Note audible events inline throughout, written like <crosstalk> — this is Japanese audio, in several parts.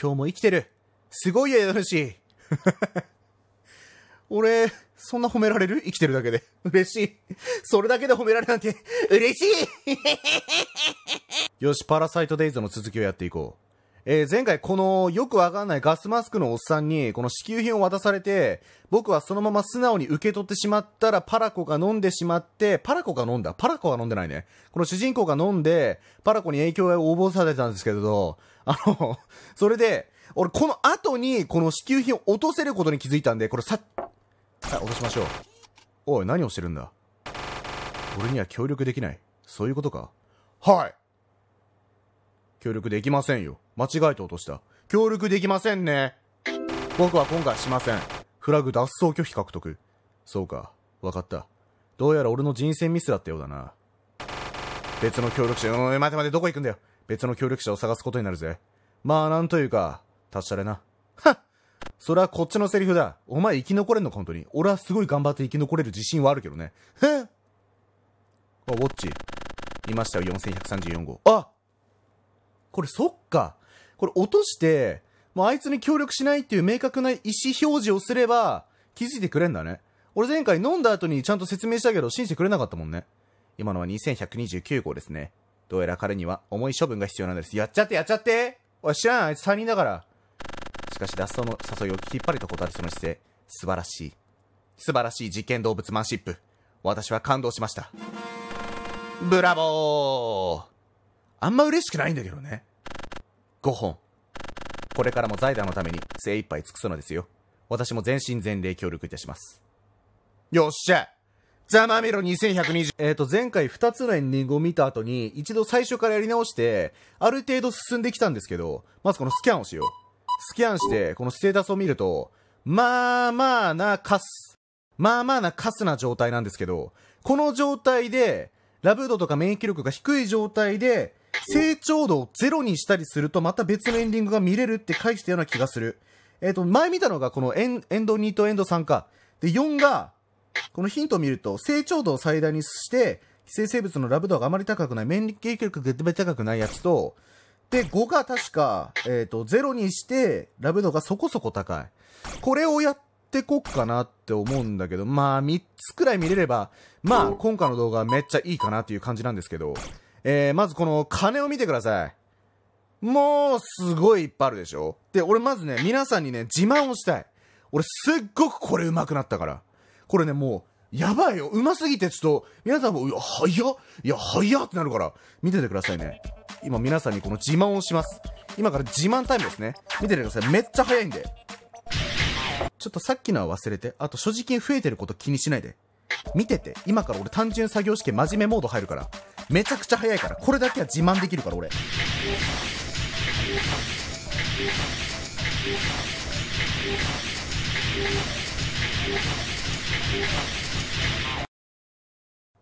今日も生きてる。すごいよ、家主。<laughs> 俺、そんな褒められる生きてるだけで。嬉しい。それだけで褒められるなんて、嬉しい <laughs> よし、パラサイトデイズの続きをやっていこう。えー、前回このよくわかんないガスマスクのおっさんにこの支給品を渡されて、僕はそのまま素直に受け取ってしまったらパラコが飲んでしまって、パラコが飲んだパラコは飲んでないね。この主人公が飲んで、パラコに影響を応募されてたんですけれど、あのそれで、俺この後にこの支給品を落とせることに気づいたんで、これさはい、落としましょう。おい、何をしてるんだ俺には協力できない。そういうことかはい協力できませんよ。間違えて落とした。協力できませんね。僕は今回しません。フラグ脱走拒否獲得。そうか、わかった。どうやら俺の人選ミスだったようだな。別の協力者、うん、待て待て、どこ行くんだよ。別の協力者を探すことになるぜ。まあ、なんというか、達者でな。はっそれはこっちのセリフだ。お前生き残れんのか、本当に。俺はすごい頑張って生き残れる自信はあるけどね。へあ、ウォッチ。いましたよ、4134号。あこれそっか。これ落として、もうあいつに協力しないっていう明確な意思表示をすれば、気づいてくれんだね。俺前回飲んだ後にちゃんと説明したけど、信じてくれなかったもんね。今のは2129号ですね。どうやら彼には重い処分が必要なんです。やっちゃってやっちゃっておい、知らんあいつ3人だから。しかし、脱走の誘いを引っ張りたことあるその姿勢、素晴らしい。素晴らしい実験動物マンシップ。私は感動しました。ブラボーあんま嬉しくないんだけどね。5本。これからも財団のために精一杯尽くすのですよ。私も全身全霊協力いたします。よっしゃザマメロ2120。えっ、と、前回2つのエンディングを見た後に、一度最初からやり直して、ある程度進んできたんですけど、まずこのスキャンをしよう。スキャンして、このステータスを見ると、まあまあなカス。まあまあなカスな状態なんですけど、この状態で、ラブードとか免疫力が低い状態で、成長度をゼロにしたりすると、また別のエンディングが見れるって返したような気がする。えっ、ー、と、前見たのがこのエンエンド2とエンド3か。で、4が、このヒントを見ると、成長度を最大にして、寄生生物のラブ度があまり高くない、免疫力が絶対高くないやつと、で、5が確か、えっ、ー、と、0にして、ラブ度がそこそこ高い。これをやってこっかなって思うんだけど、まあ、3つくらい見れれば、まあ、今回の動画はめっちゃいいかなっていう感じなんですけど、えー、まずこの金を見てください。もう、すごいいっぱいあるでしょで、俺まずね、皆さんにね、自慢をしたい。俺すっごくこれ上手くなったから。これね、もう、やばいよ。上手すぎて、ちょっと、皆さんも、いや、早っいや、早っってなるから、見ててくださいね。今皆さんにこの自慢をします。今から自慢タイムですね。見ててください。めっちゃ早いんで。ちょっとさっきのは忘れて。あと、所持金増えてること気にしないで。見てて。今から俺単純作業試験真面目モード入るから。めちゃくちゃ速いからこれだけは自慢できるから俺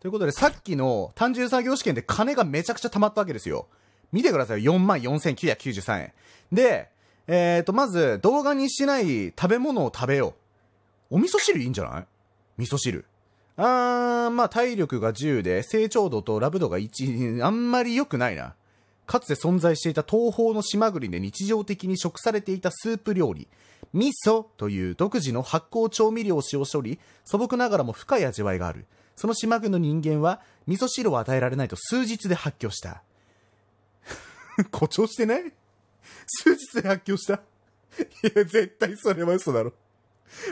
ということで、さっきの単純作業試験で金がめちゃくちゃ溜まったわけですよ。見てください。44,993円。で、えっ、ー、と、まず、動画にしない食べ物を食べよう。お味噌汁いいんじゃない味噌汁。あー、まあ体力が10で、成長度とラブ度が1、あんまり良くないな。かつて存在していた東方の島国で日常的に食されていたスープ料理、味噌という独自の発酵調味料を使用しており、素朴ながらも深い味わいがある。その島国の人間は、味噌汁を与えられないと数日で発狂した。<laughs> 誇張してない数日で発狂したいや、絶対それは嘘だろ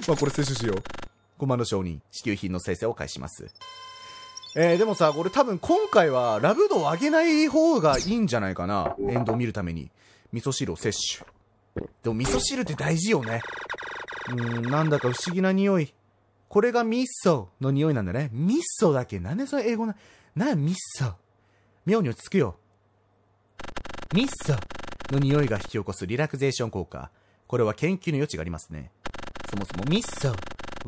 まあこれ摂取しよう。5の承認、支給品の生成を返します。えー、でもさ、俺多分今回はラブ度を上げない方がいいんじゃないかな。エンドを見るために。味噌汁を摂取。でも味噌汁って大事よね。うーん、なんだか不思議な匂い。これがミッソの匂いなんだね。ミッソだっけなんでそれ英語な、なミッソ。妙に落ち着くよ。ミッソの匂いが引き起こすリラクゼーション効果。これは研究の余地がありますね。そもそもミッソ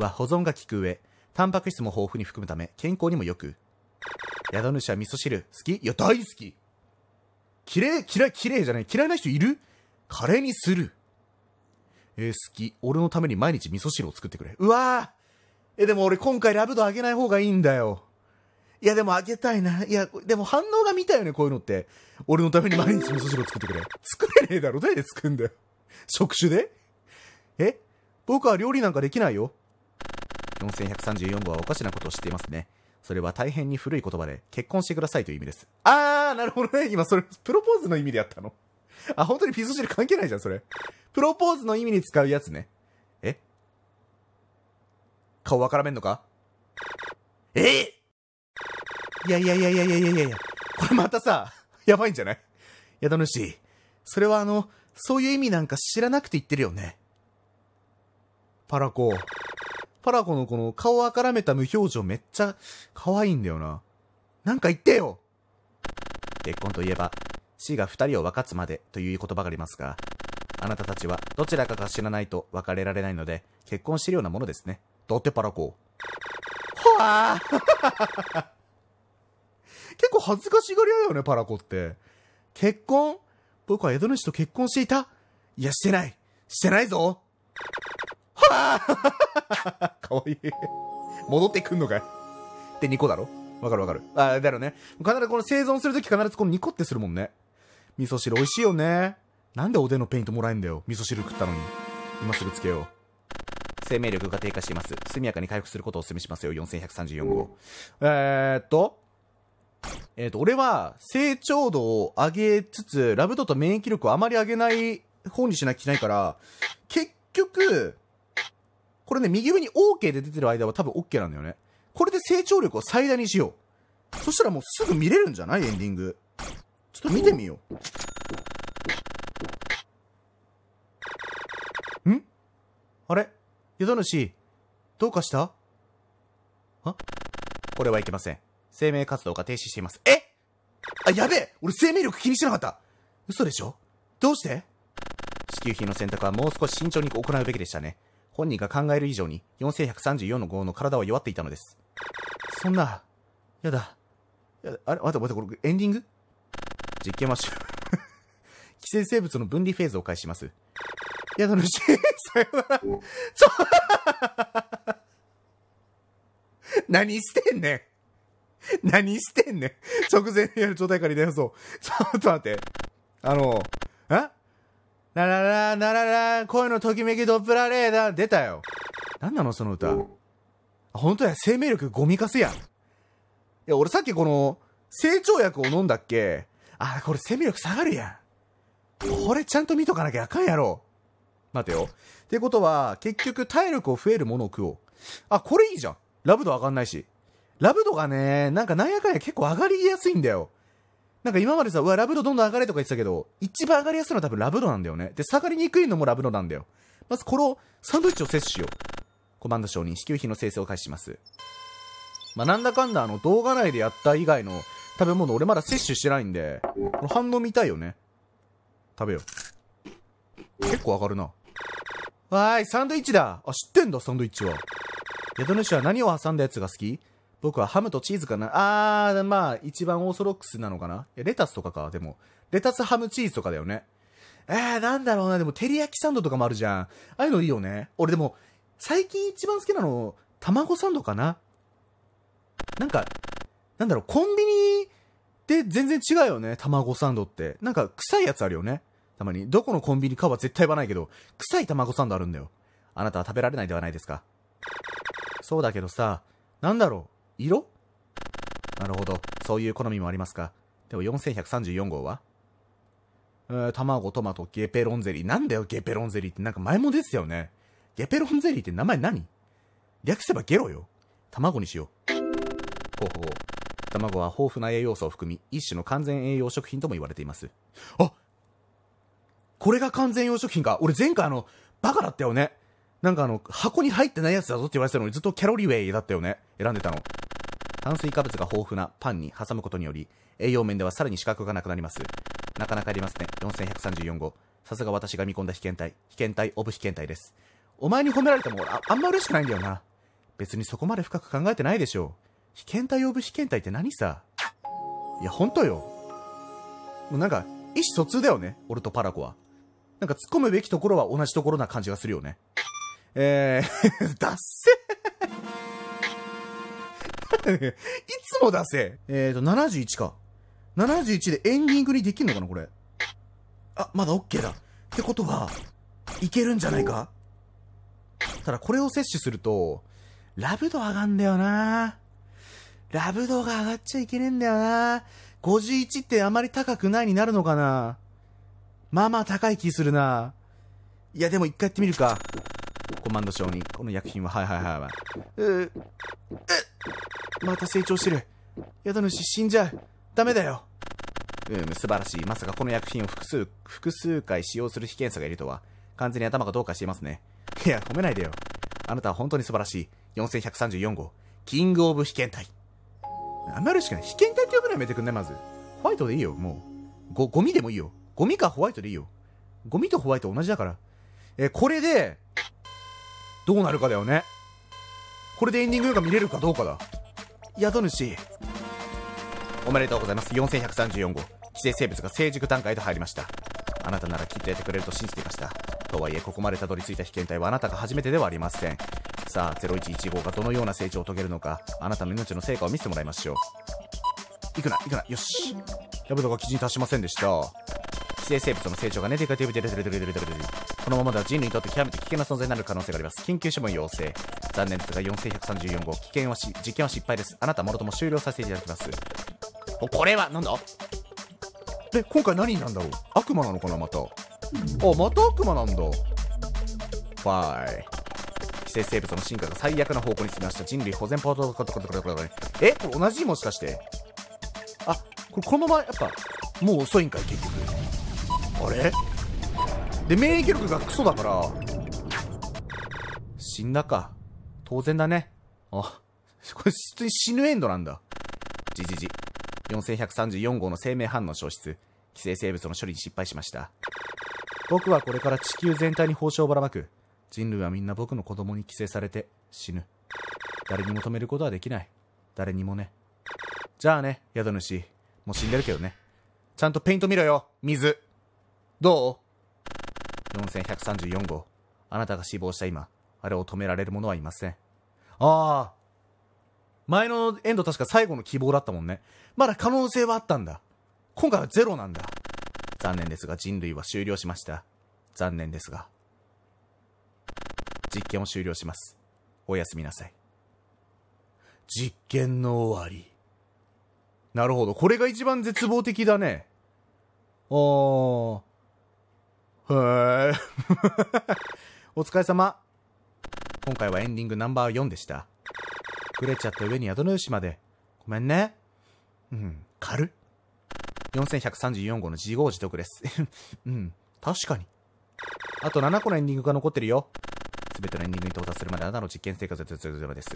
は保存が効く上、タンパク質も豊富に含むため健康にも良く。宿主は味噌汁、好きいや、大好き綺麗、嫌い、綺麗じゃない。嫌いな人いるカレーにする。えー、好き。俺のために毎日味噌汁を作ってくれ。うわーえ、でも俺今回ラブドあげない方がいいんだよ。いや、でもあげたいな。いや、でも反応が見たよね、こういうのって。俺のために毎日味噌汁を作ってくれ。作れねえだろ。誰で作るんだよ。職種でえ僕は料理なんかできないよ。4134号はおかしなことを知っていますね。それは大変に古い言葉で、結婚してくださいという意味です。あー、なるほどね。今それ、プロポーズの意味でやったの。あ、本当にピソ汁関係ないじゃん、それ。プロポーズの意味に使うやつね。え顔わからめんのかえいやいやいやいやいやいやいやいや。これまたさ、やばいんじゃない宿主、それはあの、そういう意味なんか知らなくて言ってるよね。パラコ。パラコのこの顔をあからめた無表情めっちゃ可愛いんだよな。なんか言ってよ結婚といえば、死が二人を分かつまでという言葉がありますが、あなたたちはどちらかが死なないと別れられないので、結婚してるようなものですね。だってパラコ。はあ <laughs> 結構恥ずかしがり屋だよね、パラコって。結婚僕は江戸主と結婚していたいや、してないしてないぞわ <laughs> ーかわいい。戻ってくんのかい。で、2個だろわかるわかる。あ、だよね。必ずこの生存するとき必ずこの2個ってするもんね。味噌汁美味しいよね。なんでおでんのペイントもらえんだよ。味噌汁食ったのに。今すぐつけよう。生命力が低下しています。速やかに回復することをお勧めしますよ。4134号。えー、っと。えー、っと、俺は、成長度を上げつつ、ラブドと免疫力をあまり上げない方にしなきゃいけないから、結局、これね、右上に OK で出てる間は多分 OK なんだよね。これで成長力を最大にしよう。そしたらもうすぐ見れるんじゃないエンディング。ちょっと見てみよう。んあれ宿主、どうかしたあこれはいけません。生命活動が停止しています。えあ、やべえ俺生命力気にしてなかった嘘でしょどうして支給品の選択はもう少し慎重に行うべきでしたね。本人が考える以上に4134の号の体は弱っていたのです。そんな、やだ。やだあれ待って待って、これエンディング実験は終了。<laughs> 寄生生物の分離フェーズを開始します。やだ、主、<laughs> さよなら。ちょ、<laughs> 何してんねん。何してんねん。直前にやる状態から出そう。ちょっと待って。あの、えララララララ恋のときめきドップラレーダー。出たよ。なんなのその歌。本当や、生命力ゴミかすやん。いや、俺さっきこの、成長薬を飲んだっけあ、これ生命力下がるやん。これちゃんと見とかなきゃあかんやろ。待てよ。ってことは、結局体力を増えるものを食おう。あ、これいいじゃん。ラブ度上がんないし。ラブ度がね、なんかなんやかんや結構上がりやすいんだよ。なんか今までさ、うわ、ラブドどんどん上がれとか言ってたけど、一番上がりやすいのは多分ラブドなんだよね。で、下がりにくいのもラブドなんだよ。まずこのサンドイッチを摂取しよう。コマンド承認、支給費の生成を開始します。まあ、なんだかんだあの動画内でやった以外の食べ物俺まだ摂取してないんで、この反応見たいよね。食べよう。結構上がるな。わーい、サンドイッチだあ、知ってんだ、サンドイッチは。宿主は何を挟んだやつが好き僕はハムとチーズかな。あー、まあ、一番オーソロックスなのかな。レタスとかか、でも。レタスハムチーズとかだよね。えー、なんだろうな。でも、照り焼きサンドとかもあるじゃん。ああいうのいいよね。俺でも、最近一番好きなの、卵サンドかな。なんか、なんだろう、コンビニで全然違うよね。卵サンドって。なんか、臭いやつあるよね。たまに。どこのコンビニかは絶対言わないけど、臭い卵サンドあるんだよ。あなたは食べられないではないですか。そうだけどさ、なんだろう。色なるほど。そういう好みもありますか。でも4134号はえー、卵、トマト、ゲペロンゼリー。なんだよ、ゲペロンゼリーってなんか前も出てたよね。ゲペロンゼリーって名前何略せばゲロよ。卵にしよう。ほうほう。卵は豊富な栄養素を含み、一種の完全栄養食品とも言われています。あこれが完全栄養食品か。俺前回あの、バカだったよね。なんかあの、箱に入ってないやつだぞって言われてたのにずっとキャロリーウェイだったよね。選んでたの。炭水化物が豊富なパンに挟むことにより、栄養面ではさらに資格がなくなります。なかなかありますね。4134号。さすが私が見込んだ被験体。被験体、オブ被験体です。お前に褒められてもあ、あんま嬉しくないんだよな。別にそこまで深く考えてないでしょう。被験体、オブ被験体って何さいや、ほんとよ。もうなんか、意思疎通だよね。俺とパラコは。なんか突っ込むべきところは同じところな感じがするよね。えー、脱 <laughs> せ <laughs> いつも出せえーと、71か。71でエンディングにできんのかな、これ。あ、まだ OK だ。ってことは、いけるんじゃないかただ、これを摂取すると、ラブ度上がんだよなラブ度が上がっちゃいけねえんだよな51ってあまり高くないになるのかなまあまあ高い気するないや、でも一回やってみるか。コマンド賞に、この薬品は、はいはいはいはい。ええまた成長してる。宿主死んじゃう。ダメだよ。うん、素晴らしい。まさかこの薬品を複数、複数回使用する被験者がいるとは、完全に頭がどうかしていますね。いや、褒めないでよ。あなたは本当に素晴らしい。4134号、キングオブ被験体。あんまりしかない。被験体って呼ぶのやめてくんね、まず。ホワイトでいいよ、もう。ご、ゴミでもいいよ。ゴミかホワイトでいいよ。ゴミとホワイト同じだから。えー、これで、どうなるかだよねこれでエンディングが見れるかどうかだ宿主おめでとうございます4134号寄生生物が成熟段階で入りましたあなたならきっとやってくれると信じていましたとはいえここまでたどり着いた被験体はあなたが初めてではありませんさあ0115がどのような成長を遂げるのかあなたの命の成果を見せてもらいましょう行くな行くなよしヤブドが基準に達しませんでした寄生生物の成長がねデカィブデレデレデレデレデレデレこのままでは人類にとって極めて危険な存在になる可能性があります。緊急処分要請。残念ですが、4134号。危険はし、実験は失敗です。あなたもろとも終了させていただきます。お、これは、なんだで、今回何なんだろう悪魔なのかな、また。あ、また悪魔なんだ。ファイ。寄生生物の進化が最悪な方向に進みました。人類保全ポートコトとかコトコえ、これ同じもしかして。あ、これこのまま、やっぱ、もう遅いんかい、結局。あれで、免疫力がクソだから、死んだか。当然だね。あ、これ普通に死ぬエンドなんだ。じじじ。4134号の生命反応消失。寄生生物の処理に失敗しました。僕はこれから地球全体に放射をばらまく。人類はみんな僕の子供に寄生されて死ぬ。誰にも止めることはできない。誰にもね。じゃあね、宿主。もう死んでるけどね。ちゃんとペイント見ろよ、水。どう4134号。あなたが死亡した今、あれを止められる者はいません。ああ。前のエンド確か最後の希望だったもんね。まだ可能性はあったんだ。今回はゼロなんだ。残念ですが人類は終了しました。残念ですが。実験を終了します。おやすみなさい。実験の終わり。なるほど。これが一番絶望的だね。ああ。ーお疲れ様。今回はエンディングナンバー4でした。くれちゃった上に宿の主まで。ごめんね。うん、軽4134号の自業自得です。<laughs> うん、確かに。あと7個のエンディングが残ってるよ。すべてのエンディングに到達するまであなたの実験生活は続々です。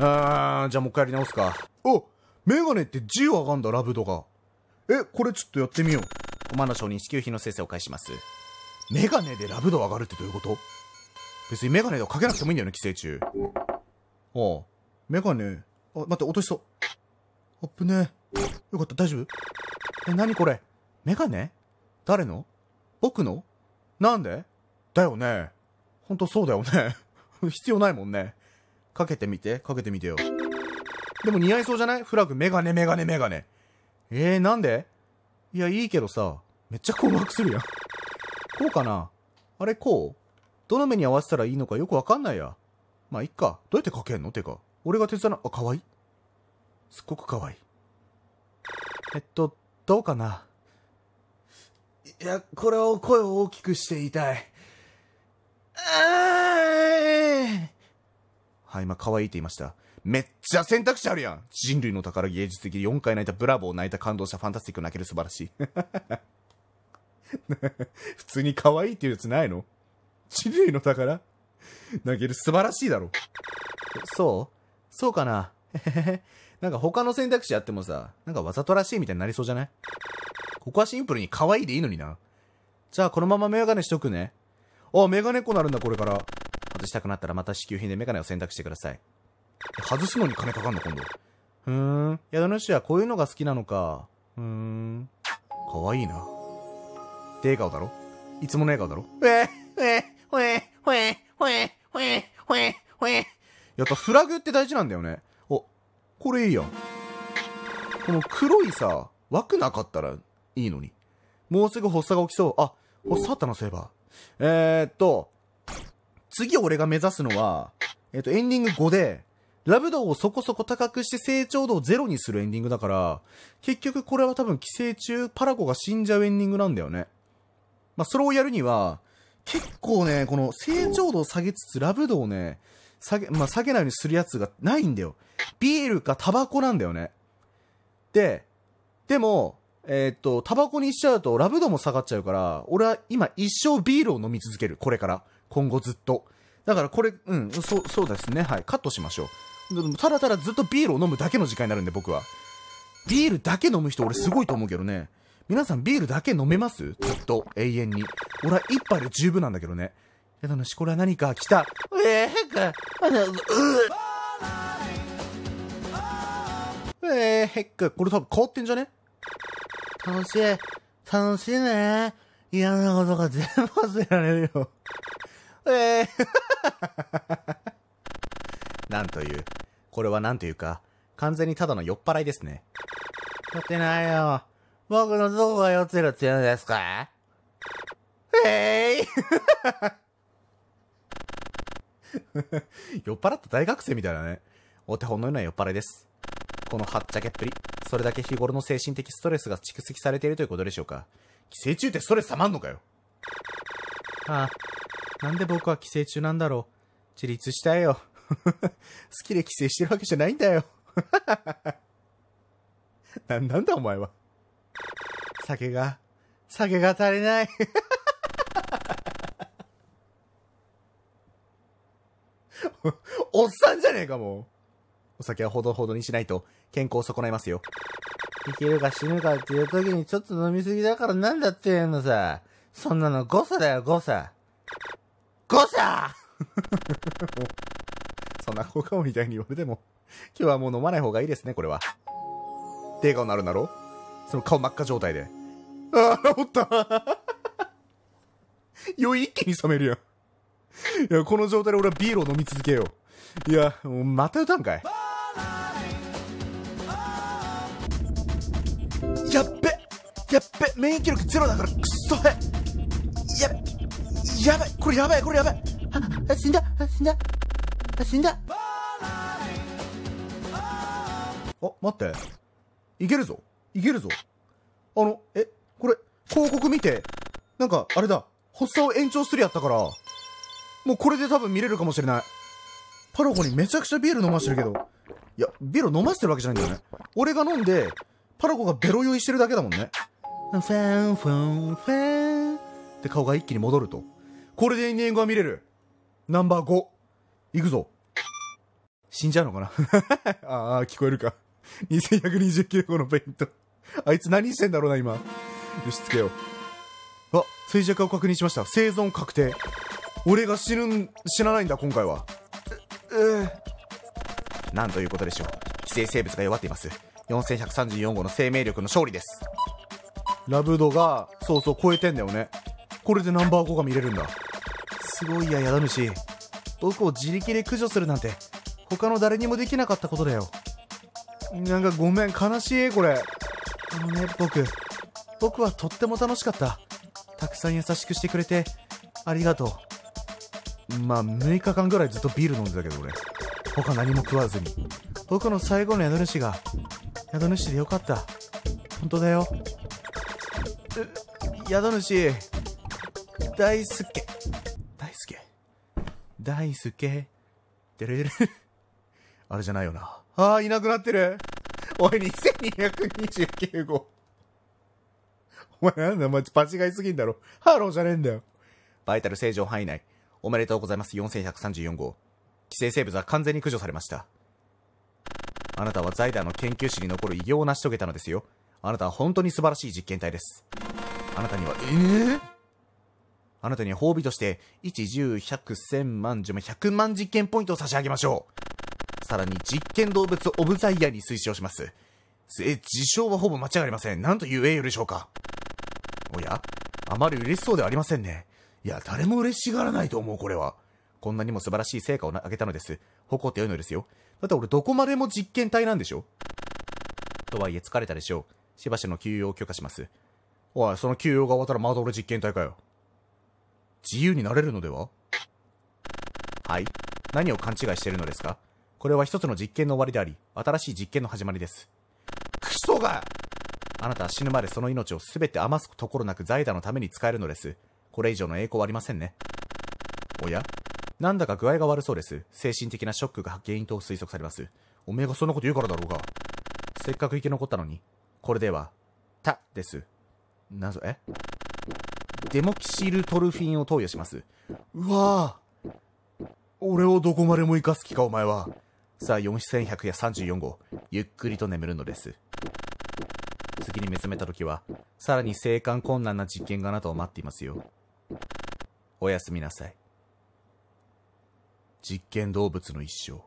あー、じゃあもう一回やり直すか。おメガネって10上がんだ、ラブドが。え、これちょっとやってみよう。コマの承認支給品の生成を返します。メガネでラブ度上がるってどういうこと別にメガネをかけなくてもいいんだよね、寄生虫。ああ。メガネ。あ、待って、落としそう。あっぶねよかった、大丈夫え、なにこれメガネ誰の僕のなんでだよね。ほんとそうだよね。<laughs> 必要ないもんね。かけてみて、かけてみてよ。でも似合いそうじゃないフラグ、メガネ、メガネ、メガネ。えー、なんでいや、いいけどさ、めっちゃ困惑するやん。こうかなあれこうどの目に合わせたらいいのかよくわかんないや。まあ、いっか。どうやって書けんのてか。俺が手伝のあ、かわいい。すっごくかわいい。えっと、どうかな。いや、これを声を大きくして言いたい。はい、今、可愛いって言いました。めっちゃ選択肢あるやん人類の宝芸術的4回泣いたブラボー泣いた感動したファンタスティック泣ける素晴らしい。<laughs> 普通に可愛いっていうやつないの人類の宝投げる素晴らしいだろ。そうそうかなへへへ。<laughs> なんか他の選択肢やってもさ、なんかわざとらしいみたいになりそうじゃないここはシンプルに可愛いでいいのにな。じゃあこのままメガネしとくね。あ、メガネっ子なるんだこれから。外したくなったらまた支給品でメガネを選択してください。外すのに金かかんの今度。ふーん。宿主はこういうのが好きなのか。うーん。可愛いな。って笑顔だろいつもの笑顔だろウェウェウェウェウェウェウェウェやっぱフラグって大事なんだよね。お、これいいやん。この黒いさ、枠なかったらいいのに。もうすぐ発作が起きそう。あ、発作あったな、そういえば。えー、っと、次俺が目指すのは、えっと、エンディング5で、ラブ度をそこそこ高くして成長度をゼロにするエンディングだから、結局これは多分寄生虫パラコが死んじゃうエンディングなんだよね。まあ、それをやるには、結構ね、この成長度を下げつつ、ラブ度をね、下げ、まあ、下げないようにするやつがないんだよ。ビールかタバコなんだよね。で、でも、えー、っと、タバコにしちゃうとラブ度も下がっちゃうから、俺は今一生ビールを飲み続ける。これから。今後ずっと。だからこれ、うん、そう、そうですね。はい。カットしましょう。ただただずっとビールを飲むだけの時間になるんで、僕は。ビールだけ飲む人俺すごいと思うけどね。皆さんビールだけ飲めますずっと、永遠に。俺は一杯で十分なんだけどね。えだのし、これは何か来た。えー、か、あの、うぅ。えー、へっか、これ多分変わってんじゃね楽しい。楽しいね。嫌なことが全部忘れられるよ。えー、<laughs> なんという。これはなんというか、完全にただの酔っ払いですね。やってないよ。僕のどこが酔ってるって言うんですかへえー、<laughs> 酔っ払った大学生みたいだね。お手本のような酔っ払いです。このはっちゃけっぷり。それだけ日頃の精神的ストレスが蓄積されているということでしょうか。寄生虫ってストレス溜まんのかよ。ああ、なんで僕は寄生虫なんだろう。自立したいよ。好きで寄生してるわけじゃないんだよ。<laughs> な、なんだお前は。酒が、酒が足りない <laughs> おっさんじゃねえかもお酒はほどほどにしないと健康を損ないますよ。生きるか死ぬかっていう時にちょっと飲みすぎだからなんだって言うのさ。そんなの誤差だよ、誤差。誤差 <laughs> そんな効果音みたいに言われても、今日はもう飲まない方がいいですね、これは。定価になるんだろうその顔真っ赤状態で。ああ、おった酔い一気に冷めるやん。いや、この状態で俺はビールを飲み続けよう。いや、もうまた歌うんかい。やっべやっべ免疫力ゼロだからくそへややばいこれやばいこれやばいあ死んだあ死んだあ死んだあ待っていけるぞいけるぞ。あの、え、これ、広告見て。なんか、あれだ。発作を延長するやったから、もうこれで多分見れるかもしれない。パロコにめちゃくちゃビール飲ましてるけど、いや、ビール飲ませてるわけじゃないんだよね。俺が飲んで、パロコがベロ酔いしてるだけだもんね。ファンファンファンって顔が一気に戻ると。これでエンディングは見れる。ナンバー5。いくぞ。死んじゃうのかな <laughs> ああ、聞こえるか。2129個のペイント <laughs> あいつ何してんだろうな、今。よし、つけよう。あ、衰弱を確認しました。生存確定。俺が死ぬん、死なないんだ、今回は。え、えなんということでしょう。寄生生物が弱っています。4134号の生命力の勝利です。ラブドが、そうそう、超えてんだよね。これでナンバー5が見れるんだ。すごいや、やだ主。僕を自力で駆除するなんて、他の誰にもできなかったことだよ。なんかごめん、悲しい、これ。あのね、僕、僕はとっても楽しかった。たくさん優しくしてくれて、ありがとう。まあ、6日間ぐらいずっとビール飲んでたけど俺。他何も食わずに。僕の最後の宿主が、宿主でよかった。本当だよ。宿主、大助大助大助デレデレあれじゃないよな。ああ、いなくなってる。おい、2229号。お前なんだ、お前、間違いすぎんだろ。ハローじゃねえんだよ。バイタル正常範囲内。おめでとうございます、4134号。規制生物は完全に駆除されました。あなたはザイダーの研究室に残る偉業を成し遂げたのですよ。あなたは本当に素晴らしい実験体です。あなたには、えぇ、ー、あなたには褒美として、1、10、100、1000万、10万、100万実験ポイントを差し上げましょう。さらに実験動物オブザイヤーに推奨します。え、事はほぼ間違いありません。なんという栄誉でしょうか。おやあまり嬉しそうではありませんね。いや、誰も嬉しがらないと思う、これは。こんなにも素晴らしい成果をあげたのです。誇って良いのですよ。だって俺どこまでも実験体なんでしょとはいえ疲れたでしょう。しばしの休養を許可します。おい、その休養が終わったらまだ俺実験体かよ。自由になれるのでははい。何を勘違いしてるのですかこれは一つの実験の終わりであり、新しい実験の始まりです。クソがあなたは死ぬまでその命を全て余すところなく財団のために使えるのです。これ以上の栄光はありませんね。おやなんだか具合が悪そうです。精神的なショックが原因と推測されます。おめえがそんなこと言うからだろうが。せっかく生き残ったのに。これでは、た、です。なぞ、えデモキシルトルフィンを投与します。うわぁ。俺をどこまでも生かす気か、お前は。さあ4134号、ゆっくりと眠るのです。次に目覚めた時は、さらに生還困難な実験があなたを待っていますよ。おやすみなさい。実験動物の一生。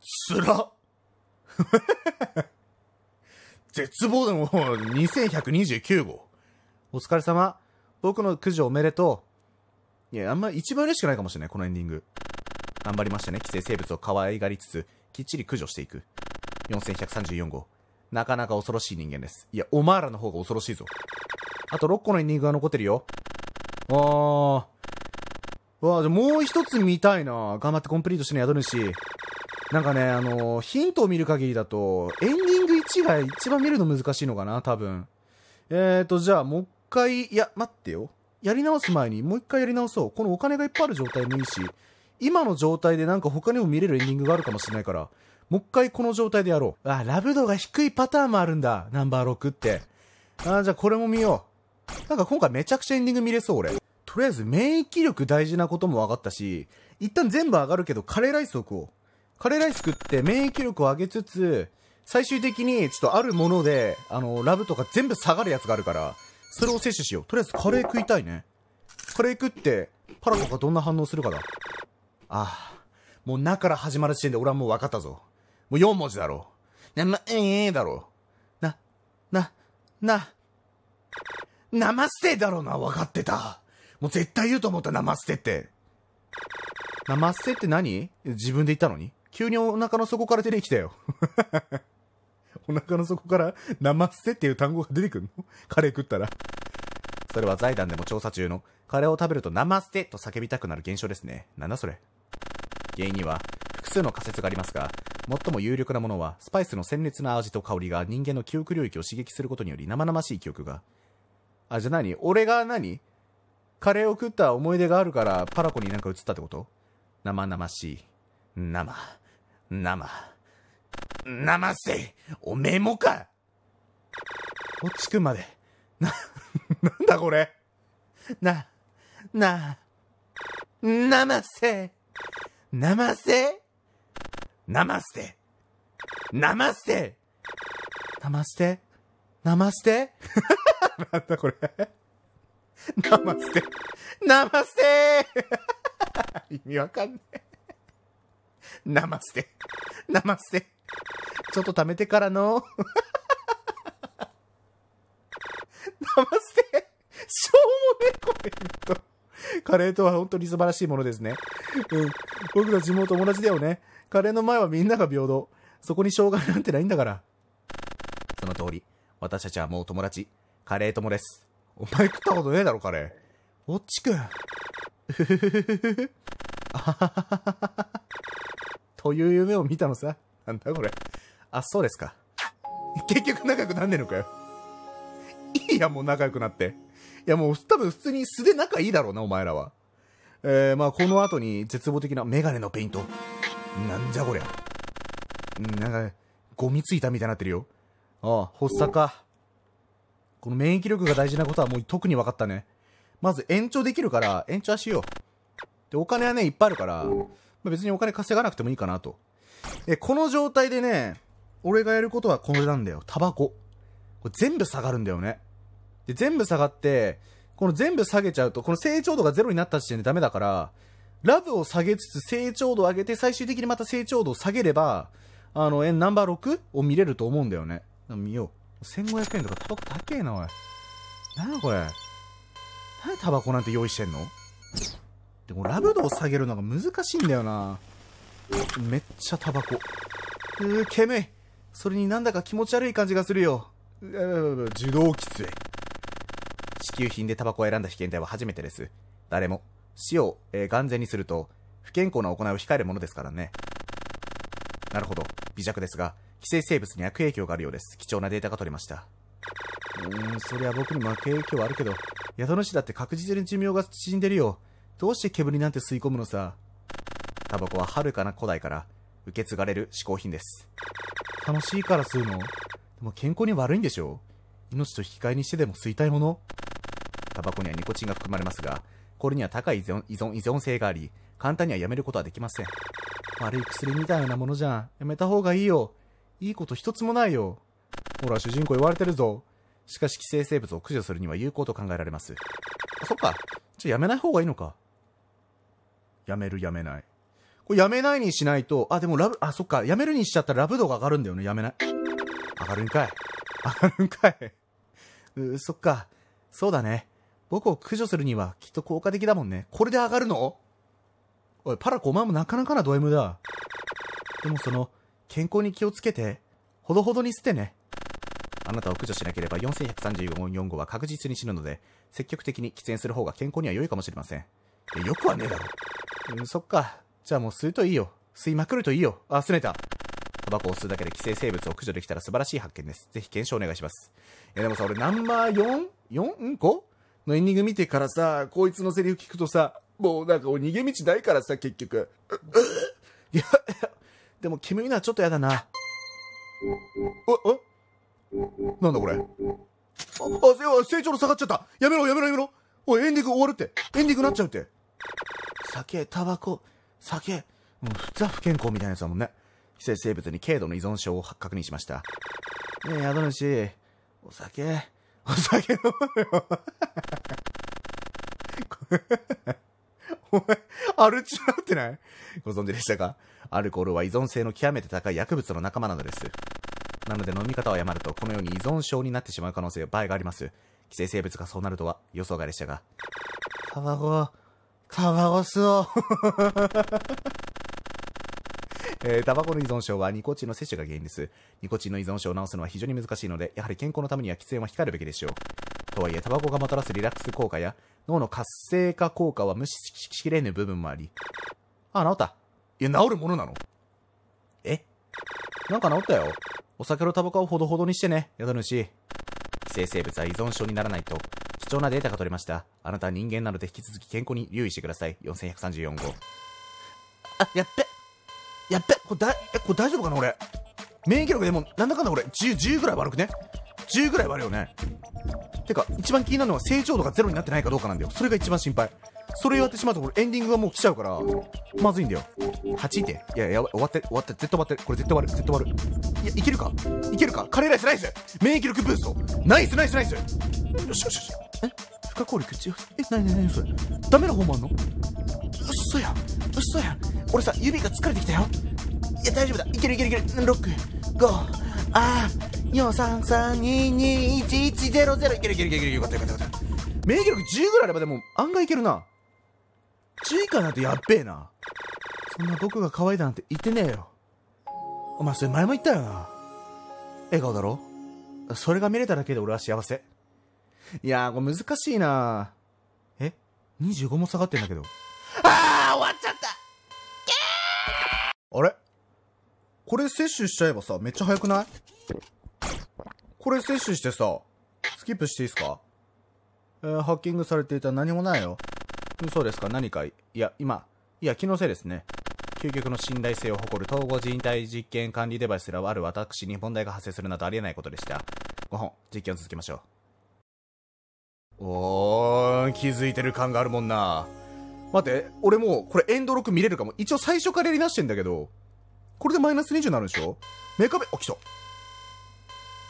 つらっ <laughs> 絶望でも2129号。お疲れ様。僕のくじおめでとう。いや、あんま一番嬉しくないかもしれない、このエンディング。頑張りましたね。寄生生物を可愛がりつつ、きっちり駆除していく。4134号。なかなか恐ろしい人間です。いや、お前らの方が恐ろしいぞ。あと6個のエンディングが残ってるよ。あー。わあ、じゃもう一つ見たいな。頑張ってコンプリートしてね、宿主。なんかね、あのー、ヒントを見る限りだと、エンディング1が一番見るの難しいのかな、多分。えーと、じゃあ、もう一回、いや、待ってよ。やり直す前に、もう一回やり直そう。このお金がいっぱいある状態もいいし、今の状態でなんか他にも見れるエンディングがあるかもしれないから、もう一回この状態でやろう。あ、ラブ度が低いパターンもあるんだ。ナンバー6って。あ、じゃあこれも見よう。なんか今回めちゃくちゃエンディング見れそう、俺。とりあえず免疫力大事なことも分かったし、一旦全部上がるけどカレーライスを食おう。カレーライス食って免疫力を上げつつ、最終的にちょっとあるもので、あの、ラブとか全部下がるやつがあるから、それを摂取しよう。とりあえずカレー食いたいね。カレー食って、パラとがどんな反応するかだ。ああ、もうなから始まる時点で俺はもう分かったぞ。もう4文字だろ。な、ま、ええー、だろ。な、な、な、ナマステだろうな、分かってた。もう絶対言うと思った、ナマステって。ナマステって何自分で言ったのに急にお腹の底から出てきたよ。<laughs> お腹の底からナマステっていう単語が出てくるのカレー食ったら。それは財団でも調査中の、カレーを食べるとナマステと叫びたくなる現象ですね。なんだそれ。原因には複数の仮説がありますが、最も有力なものは、スパイスの鮮烈な味と香りが人間の記憶領域を刺激することにより生々しい記憶が。あ、じゃあ何俺が何カレーを食った思い出があるから、パラコになんか映ったってこと生々しい。生。生。生せおめえもか落ちくまで。な、なんだこれな、な、生せナマステナマステナマステナマステナマステなんだこれナマステナマステ意味わかんねえ。ナマステナマステちょっと貯めてからの。ナマステしょうもねコメント。カレーとは本当に素晴らしいものですね。うん。僕たちも友達だよね。カレーの前はみんなが平等。そこに障害なんてないんだから。その通り。私たちはもう友達。カレー友です。お前食ったことねえだろ、カレー。おっちくん。ふふふふふあははははは。という夢を見たのさ。なんだこれ。あ、そうですか。結局仲良くなんねえのかよ。いいや、もう仲良くなって。いやもう多分普通に素で仲いいだろうな、お前らは。えー、まあこの後に絶望的なメガネのペイント。なんじゃこりゃ。なんか、ゴミついたみたいになってるよ。ああ、発作か。この免疫力が大事なことはもう特に分かったね。まず延長できるから、延長はしよう。で、お金はね、いっぱいあるから、まあ、別にお金稼がなくてもいいかなと。で、この状態でね、俺がやることはこれなんだよ。タバコ。これ全部下がるんだよね。で、全部下がって、この全部下げちゃうと、この成長度がゼロになった時点でダメだから、ラブを下げつつ成長度を上げて、最終的にまた成長度を下げれば、あの、ナンバー 6? を見れると思うんだよね。見よう。1500円とかタバコ高えな、おい。なにこれ。なにタバコなんて用意してんのでもラブ度を下げるのが難しいんだよな。めっちゃタバコ。うー、煙それになんだか気持ち悪い感じがするよ。うー、受動喫煙。支給品でタバコを選んだ被験体は初めてです。誰も。死を、えー、眼前にすると、不健康な行いを控えるものですからね。なるほど。微弱ですが、寄生生物に悪影響があるようです。貴重なデータが取れました。うーん、そりゃ僕にも悪影響はあるけど、宿主だって確実に寿命が縮んでるよ。どうして煙なんて吸い込むのさ。タバコは遥かな古代から受け継がれる嗜好品です。楽しいから吸うのでも健康に悪いんでしょ命と引き換えにしてでも吸いたいものタバコにはニコチンが含まれますが、これには高い依存依存性があり、簡単にはやめることはできません。悪い薬みたいなものじゃん。やめた方がいいよ。いいこと一つもないよ。ほら、主人公言われてるぞ。しかし、寄生生物を駆除するには有効と考えられます。あ、そっか。じゃ、やめない方がいいのか。やめる、やめない。これ、やめないにしないと、あ、でもラブ、あ、そっか。やめるにしちゃったらラブ度が上がるんだよね。やめない。上がるんかい。上がるんかい。う、ー、そっか。そうだね。僕を駆除するにはきっと効果的だもんね。これで上がるのおい、パラコお前もなかなかなド M だ。でもその、健康に気をつけて、ほどほどに捨てね。あなたを駆除しなければ4134号は確実に死ぬので、積極的に喫煙する方が健康には良いかもしれません。よくはねえだろ。うん、そっか。じゃあもう吸うといいよ。吸いまくるといいよ。あ、すねた。タバコを吸うだけで寄生生物を駆除できたら素晴らしい発見です。ぜひ検証お願いします。いやでもさ、俺ナンバー 4?4? ん 5? のエンディング見てからさ、こいつのセリフ聞くとさ、もうなんか逃げ道ないからさ、結局。<laughs> いや、でも君のはちょっとやだな。え、えなんだこれ。あ、あ、成長の下がっちゃった。やめろやめろやめろ。おい、エンディング終わるって。エンディングなっちゃうって。酒、タバコ、酒。もう、ザ不健康みたいなやつだもんね。非生生物に軽度の依存症を確認しました。ねえ、宿主、お酒、お酒飲むよ。お前、アルチュなってないご存知でしたかアルコールは依存性の極めて高い薬物の仲間なのです。なので飲み方を誤ると、このように依存症になってしまう可能性は倍があります。寄生生物がそうなるとは予想外でしたが。タバコ、タバコ吸おう。えー、タバコの依存症はニコチンの摂取が原因です。ニコチンの依存症を治すのは非常に難しいので、やはり健康のためには喫煙は控えるべきでしょう。とはいえ、タバコがもたらすリラックス効果や、脳の活性化効果は無視しきれぬ部分もあり。あ、治った。いや、治るものなのえなんか治ったよ。お酒のタバコをほどほどにしてね、宿主。寄生生物は依存症にならないと、貴重なデータが取れました。あなたは人間なので引き続き健康に留意してください。4134号。あ、やってやっべこれだえこれ大丈夫かな俺免疫力でもなんだかんだ俺10、10ぐらい悪くね ?10 ぐらい悪いよねてか、一番気になるのは成長度がゼロになってないかどうかなんだよ。それが一番心配。それやってしまうと、これエンディングがもう来ちゃうから、まずいんだよ。8って。いや、やばい、終わって、終わって、絶対終わってこれ絶対終わる、絶対終わる。いや、いけるかいけるかカレーライス、ナイス免疫力ブーストナイス、ナイス、ナイスよしよしよし。え不可抗力え、なになにそれダメな方もあんの嘘や嘘や俺さ指が疲れてきたよいや大丈夫だいけるいけるいける6 5あ433221100いけるいけるいけるよかったよかったよかった免疫力10ぐらいあればでも案外いけるな10以下なんてやっべえなそんな僕が可愛いだなんて言ってねえよお前それ前も言ったよな笑顔だろそれが見れただけで俺は幸せいやーこれ難しいなえ25も下がってんだけどあああれこれ摂取しちゃえばさ、めっちゃ早くないこれ摂取してさ、スキップしていいですかえー、ハッキングされていた何もないよ。そうですか何かいや、今、いや、気のせいですね。究極の信頼性を誇る統合人体実験管理デバイスらはある私に問題が発生するなどありえないことでした。5本、実験を続けましょう。おー、気づいてる感があるもんな。待って、俺もう、これエンド6見れるかも。一応最初からやり出してんだけど、これでマイナス20になるんでしょメカベ、あ、来た。こ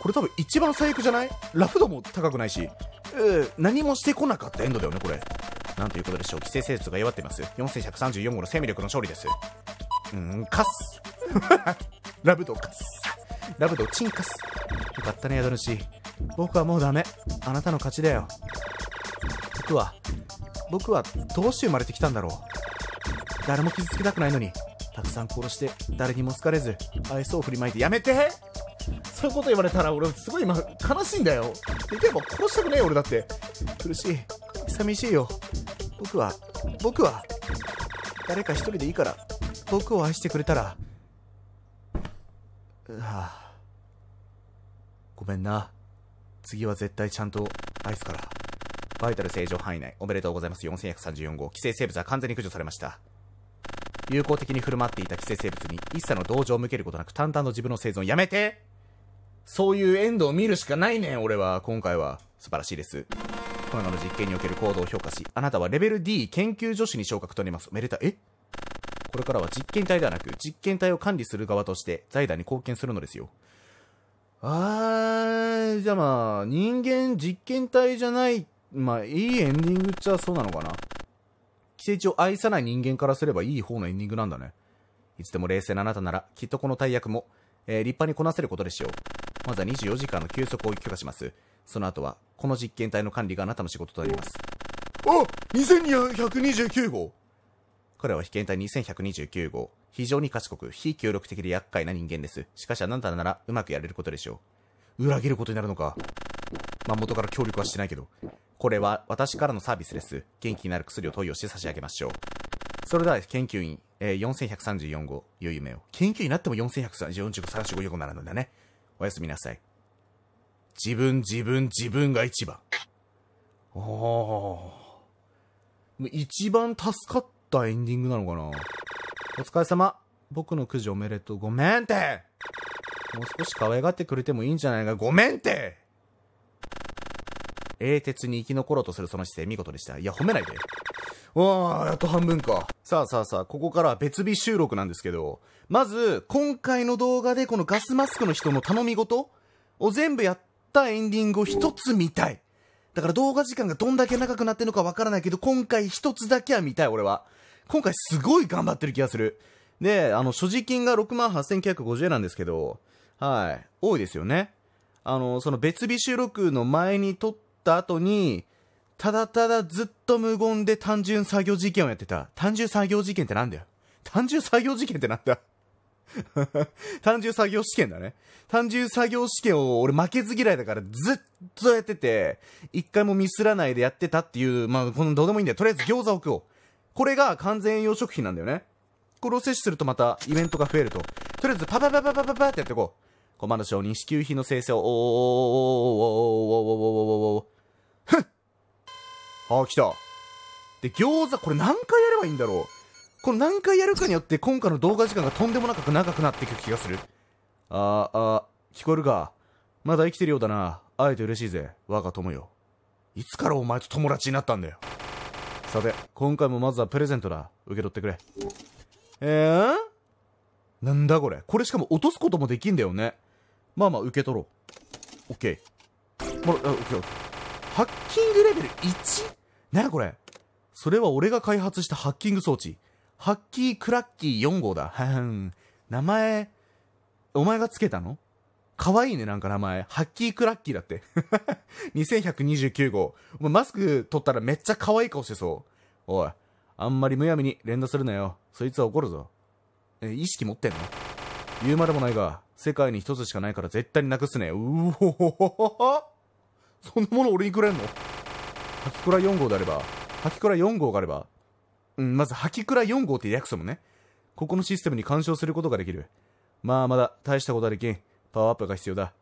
れ多分一番最悪じゃないラフ度も高くないし、う何もしてこなかったエンドだよね、これ。なんということでしょう。規制生術が弱ってます。4134号の生命力の勝利です。うーん、カス。<laughs> ラブドカス。ラブドチンカス。よかったね、宿主。僕はもうダメ。あなたの勝ちだよ。僕は、僕はどうして生まれてきたんだろう。誰も傷つけたくないのに、たくさん殺して、誰にも好かれず、愛想を振りまいてやめてそういうこと言われたら俺すごい今悲しいんだよ。できれば殺したくねえ俺だって。苦しい。寂しいよ。僕は、僕は、誰か一人でいいから、僕を愛してくれたら、うあごめんな。次は絶対ちゃんと愛すから。バイタル正常範囲内。おめでとうございます。4134号。寄生生物は完全に駆除されました。友好的に振る舞っていた寄生生物に一切の同情を向けることなく淡々と自分の生存やめてそういうエンドを見るしかないねん、俺は。今回は。素晴らしいです。今夜の実験における行動を評価し、あなたはレベル D 研究助手に昇格となります。おめでたえこれからは実験体ではなく、実験体を管理する側として財団に貢献するのですよ。あー、じゃあまあ、人間実験体じゃないまあ、いいエンディングっちゃそうなのかな。寄生虫を愛さない人間からすればいい方のエンディングなんだね。いつでも冷静なあなたなら、きっとこの大役も、えー、立派にこなせることでしょう。まずは24時間の休息を許可します。その後は、この実験体の管理があなたの仕事となります。あ !2129 号彼は被験体2129号。非常に賢く、非協力的で厄介な人間です。しかしあなたなら、うまくやれることでしょう。裏切ることになるのか。まあ、元から協力はしてないけど。これは私からのサービスです。元気になる薬を投与して差し上げましょう。それでは、研究員、えー、4134号、余い夢を。研究員になっても4135 4、35、45ならなんだね。おやすみなさい。自分、自分、自分が一番。おお。一番助かったエンディングなのかなお疲れ様。僕のくじおめでとう。ごめんてもう少し可愛がってくれてもいいんじゃないか。ごめんて冷徹に生き残ろうとするその姿勢見事でした。いや、褒めないで。わあ、やっと半分か。さあさあさあ、ここからは別日収録なんですけど、まず、今回の動画でこのガスマスクの人の頼み事を全部やったエンディングを一つ見たい。だから動画時間がどんだけ長くなってるのかわからないけど、今回一つだけは見たい、俺は。今回すごい頑張ってる気がする。で、あの、所持金が68,950円なんですけど、はい、多いですよね。あの、その別日収録の前に撮っった後に、ただただずっと無言で単純作業事件をやってた。単純作業事件ってなんだよ。単純作業事件ってなんだ <laughs> 単純作業試験だね。単純作業試験を俺負けず嫌いだからずっとやってて、一回もミスらないでやってたっていう、まあ、このどうでもいいんだよ。とりあえず餃子を食おう。これが完全栄養食品なんだよね。これを摂取するとまたイベントが増えると。とりあえずパパパパパパパってやっていこう。コマのド認支給品の生成を、おーおーおーおーおーおーおーおーおーおーおーおーふっああ、来た。で、餃子、これ何回やればいいんだろう。この何回やるかによって今回の動画時間がとんでもなく長くなっていく気がする。あー、あー、聞こえるか。まだ生きてるようだな。会えて嬉しいぜ、我が友よ。いつからお前と友達になったんだよ。さて、今回もまずはプレゼントだ。受け取ってくれ。えー、なんだこれ。これしかも落とすこともできんだよね。まあまあ、受け取ろう。オッケー。もら、あ、オッケー。ハッキングレベル 1? なこれそれは俺が開発したハッキング装置。ハッキークラッキー4号だ。はん。名前、お前がつけたの可愛いね、なんか名前。ハッキークラッキーだって。2129 <laughs> 号。お前マスク取ったらめっちゃ可愛い顔してそう。おい、あんまりむやみに連打するなよ。そいつは怒るぞ。え、意識持ってんの言うまでもないが、世界に一つしかないから絶対になくすね。うおほほほほそんなもの俺にくれんのハキクラ4号であれば、ハキクラ4号があれば、うん、まずハキクラ4号って略すもんね。ここのシステムに干渉することができる。まあまだ大したことはできん。パワーアップが必要だ。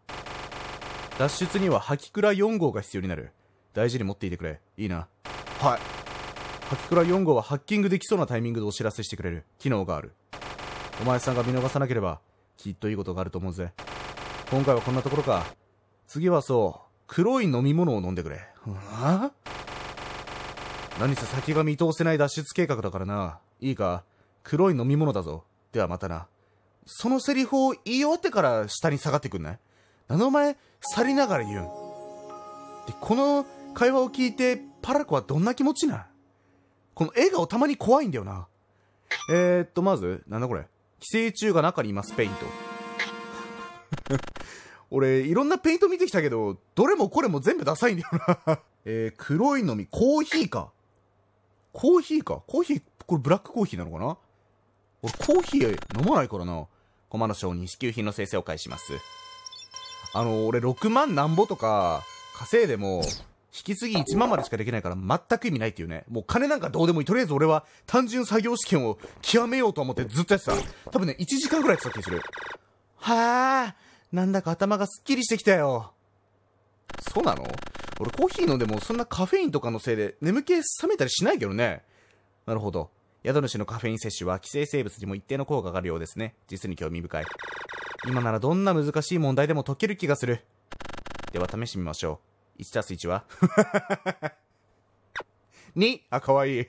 脱出にはハキクラ4号が必要になる。大事に持っていてくれ。いいな。はい。ハキクラ4号はハッキングできそうなタイミングでお知らせしてくれる機能がある。お前さんが見逃さなければ、きっといいことがあると思うぜ。今回はこんなところか。次はそう。黒い飲み物を飲んでくれ。はぁ何せ先が見通せない脱出計画だからな。いいか黒い飲み物だぞ。ではまたな。そのセリフを言い終わってから下に下がってくんないあの前、去りながら言うん。で、この会話を聞いて、パラコはどんな気持ちなんこの笑顔たまに怖いんだよな。えー、っと、まず、なんだこれ。寄生虫が中にいます、ペイント。俺、いろんなペイント見てきたけど、どれもこれも全部ダサいんだよな <laughs> えー、黒いのみ、コーヒーか。コーヒーか。コーヒー、これブラックコーヒーなのかな俺、コーヒー飲まないからな。駒野賞に支給品の生成を返します。あの、俺6万なんぼとか、稼いでも、引き継ぎ1万までしかできないから全く意味ないっていうね。もう金なんかどうでもいい。とりあえず俺は単純作業試験を極めようと思ってずっとやってた。多分ね、1時間くらいやってた気がする。はぁ、なんだか頭がすっきりしてきたよ。そうなの俺コーヒー飲んでもそんなカフェインとかのせいで眠気冷めたりしないけどね。なるほど。宿主のカフェイン摂取は寄生生物にも一定の効果があるようですね。実に興味深い。今ならどんな難しい問題でも解ける気がする。では試してみましょう。1たす1は ?2! <laughs> あ、かわいい。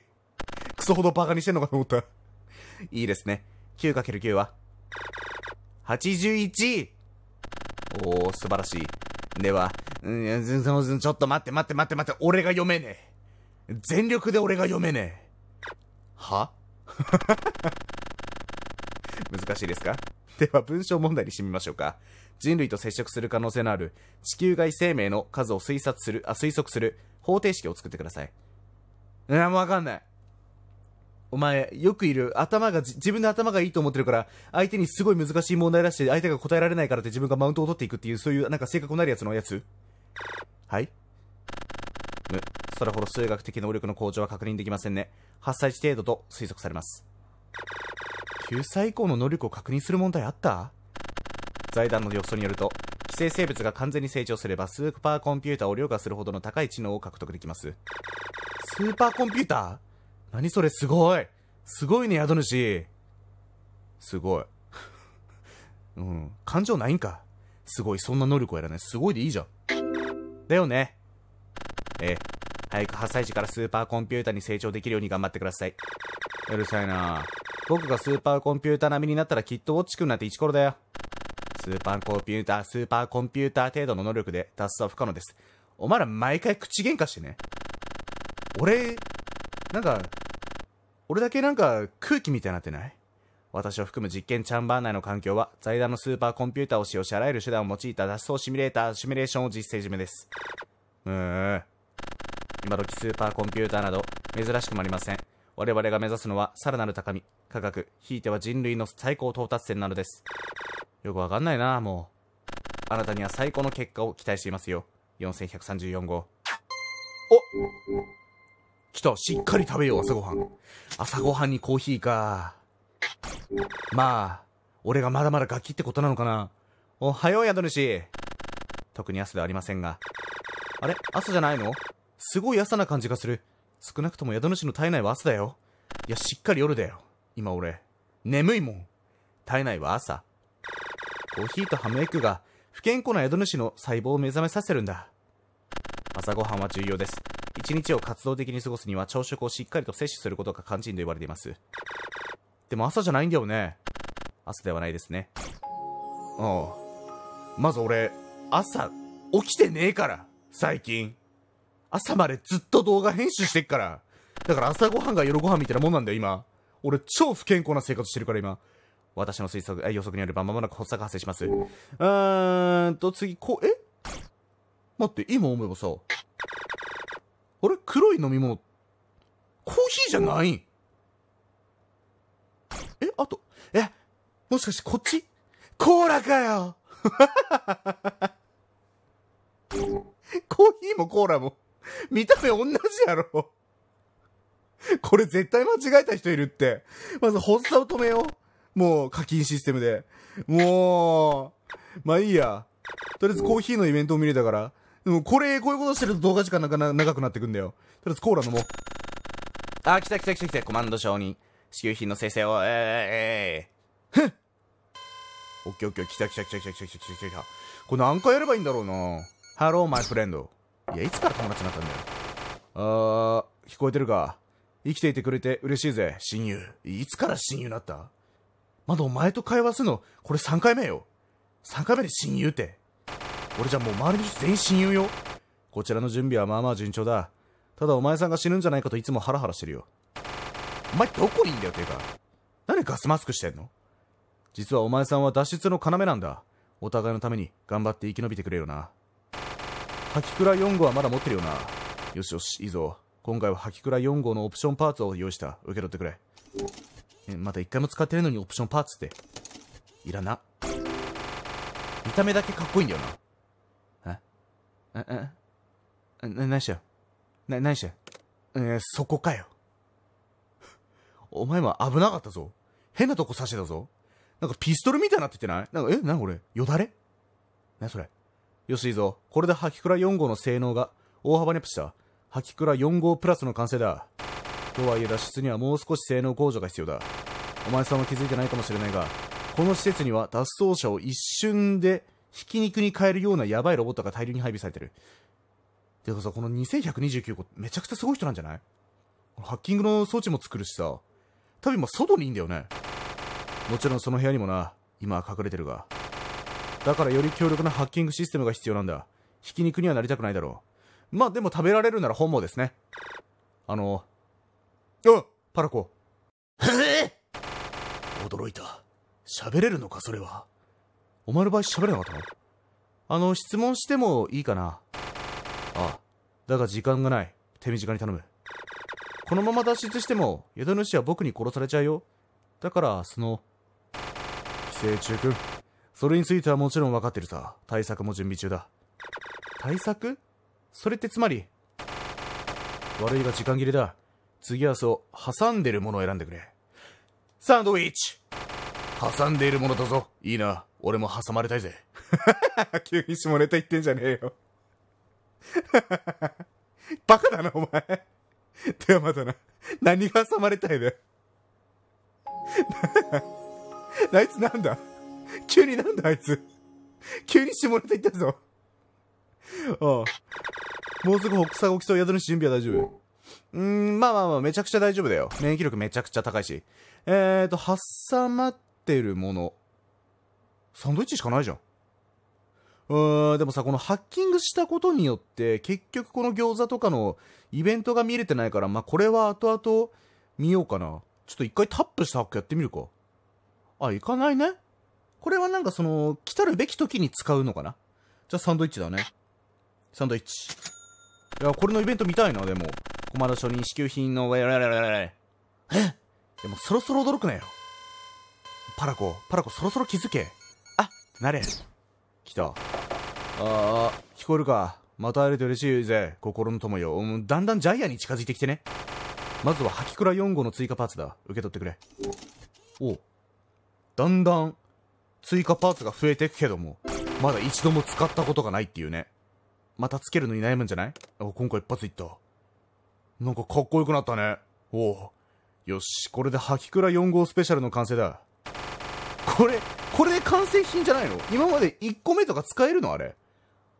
クソほどバカにしてんのかと思った。いいですね。9×9 は ?81! おー、素晴らしい。では、ちょっと待って待って待って待って、俺が読めねえ。全力で俺が読めねえ。は <laughs> 難しいですかでは文章問題にしてみましょうか。人類と接触する可能性のある地球外生命の数を推察する、あ、推測する方程式を作ってください。うわかんない。お前、よくいる、頭が、自分の頭がいいと思ってるから、相手にすごい難しい問題出して、相手が答えられないからって自分がマウントを取っていくっていう、そういう、なんか性格のあるやつのやつはいむ、それほど数学的能力の向上は確認できませんね。8歳児程度と推測されます。9歳以降の能力を確認する問題あった財団の予想によると、寄生生物が完全に成長すれば、スーパーコンピューターを凌駕するほどの高い知能を獲得できます。スーパーコンピューター何それすごいすごいね、宿主。すごい。<laughs> うん。感情ないんか。すごい、そんな能力をやらない。すごいでいいじゃん。だよね。ええ。早く8歳児からスーパーコンピューターに成長できるように頑張ってください。うるさいな僕がスーパーコンピューター並みになったらきっとウォッチ君なんて一頃だよ。スーパーコンピューター、スーパーコンピューター程度の能力で達成は不可能です。お前ら毎回口喧嘩してね。俺、なんか、俺だけなんか空気みたいになってない私を含む実験チャンバー内の環境は、財団のスーパーコンピューターを使用し、あらゆる手段を用いた脱走シミュレーター、シミュレーションを実践締めです。うーん。今時スーパーコンピューターなど、珍しくもありません。我々が目指すのは、さらなる高み、科学、ひいては人類の最高到達点なのです。よくわかんないな、もう。あなたには最高の結果を期待していますよ。4134号。お来た。しっかり食べよう、朝ごはん。朝ごはんにコーヒーか。まあ、俺がまだまだガキってことなのかな。おはよう、宿主。特に朝ではありませんが。あれ朝じゃないのすごい朝な感じがする。少なくとも宿主の体内は朝だよ。いや、しっかり夜だよ。今俺、眠いもん。体内は朝。コーヒーとハムエッグが不健康な宿主の細胞を目覚めさせるんだ。朝ごはんは重要です。一日を活動的に過ごすには朝食をしっかりと摂取することが肝心と言われています。でも朝じゃないんだよね。朝ではないですね。ああ。まず俺、朝、起きてねえから、最近。朝までずっと動画編集してっから。だから朝ごはんが夜ご飯みたいなもんなんだよ、今。俺、超不健康な生活してるから、今。私の推測、予測によれば、まもなく発作が発生します。うーんと、次、こう、え待って、今思えばさ、あれ黒い飲み物。コーヒーじゃないえあと、えもしかしてこっちコーラかよコーヒーもコーラも、見た目同じやろ。これ絶対間違えた人いるって。まず発作を止めよう。もう課金システムで。もう、まあいいや。とりあえずコーヒーのイベントを見れたから、でもこれ、こういうことしてると動画時間なかな長くなってくんだよ。とりあえずコーラ飲もう。あ、来た来た来た来た、コマンド承認。支給品の生成を、えー、えー、えー、ふっオッケーオッケー、来た来た来た来た来た来た来た来た。これ何回やればいいんだろうなハローマイフレンド。いや、いつから友達になったんだよ。あー、聞こえてるか生きていてくれて嬉しいぜ、親友。いつから親友になったまだお前と会話するの、これ3回目よ。3回目で親友って。俺じゃもう周りの人全員親友よこちらの準備はまあまあ順調だただお前さんが死ぬんじゃないかといつもハラハラしてるよお前どこにいんだよていうか何ガスマスクしてんの実はお前さんは脱出の要なんだお互いのために頑張って生き延びてくれよなハキクラ4号はまだ持ってるよなよしよしいいぞ今回はハキクラ4号のオプションパーツを用意した受け取ってくれえまだ一回も使ってるのにオプションパーツっていらな見た目だけかっこいいんだよなあ、な、なしよ。な、何しよ。えー、そこかよ。<laughs> お前も危なかったぞ。変なとこ刺してたぞ。なんかピストルみたいになっててないなんか、え、なにこれよだれなそれ。よし、いいぞ。これでハキクラ4号の性能が大幅にアップした。ハキクラ4号プラスの完成だ。とはいえ脱出にはもう少し性能向上が必要だ。お前さんは気づいてないかもしれないが、この施設には脱走者を一瞬でひき肉に変えるようなやばいロボットが大量に配備されてる。でもさ、この2129個、めちゃくちゃすごい人なんじゃないハッキングの装置も作るしさ、多分今外にいいんだよね。もちろんその部屋にもな、今は隠れてるが。だからより強力なハッキングシステムが必要なんだ。ひき肉にはなりたくないだろう。まあでも食べられるなら本望ですね。あの、あパラコ。驚いた。喋れるのか、それは。お前の場合喋れなかったのあの、質問してもいいかなああ。だが時間がない。手短に頼む。このまま脱出しても、宿主は僕に殺されちゃうよ。だから、その、寄生虫くん。それについてはもちろん分かってるさ。対策も準備中だ。対策それってつまり、悪いが時間切れだ。次はそう、挟んでるものを選んでくれ。サンドイッチ挟んでいるものだぞ。いいな。俺も挟まれたいぜ。<laughs> 急に下ネタ言ってんじゃねえよ <laughs> バカだな、お前。ではまだな。何が挟まれたいで。<laughs> あいつなんだ急になんだあいつ。急に下ネタ言ったぞ。ああ。もうすぐ北斎起きそう宿主準備は大丈夫。うん、まあまあまあ、めちゃくちゃ大丈夫だよ。免疫力めちゃくちゃ高いし。えーと、挟まってるもの。サンドイッチしかないじゃん。うーん、でもさ、このハッキングしたことによって、結局この餃子とかのイベントが見れてないから、まあ、これは後々見ようかな。ちょっと一回タップしたハックやってみるか。あ、行かないね。これはなんかその、来たるべき時に使うのかな。じゃあサンドイッチだね。サンドイッチ。いや、これのイベント見たいな、でも。駒田初任支給品の、やららえでもそろそろ驚くなよ。パラコ、パラコそろそろ気づけ。なれ来たああ聞こえるかまた会えると嬉しいぜ心の友よだんだんジャイアンに近づいてきてねまずはハキクラ4号の追加パーツだ受け取ってくれおだんだん追加パーツが増えてくけどもまだ一度も使ったことがないっていうねまたつけるのに悩むんじゃないあ今回一発いったなんかかっこよくなったねおおよしこれでハキクラ4号スペシャルの完成だこれ、これで完成品じゃないの今まで1個目とか使えるのあれ。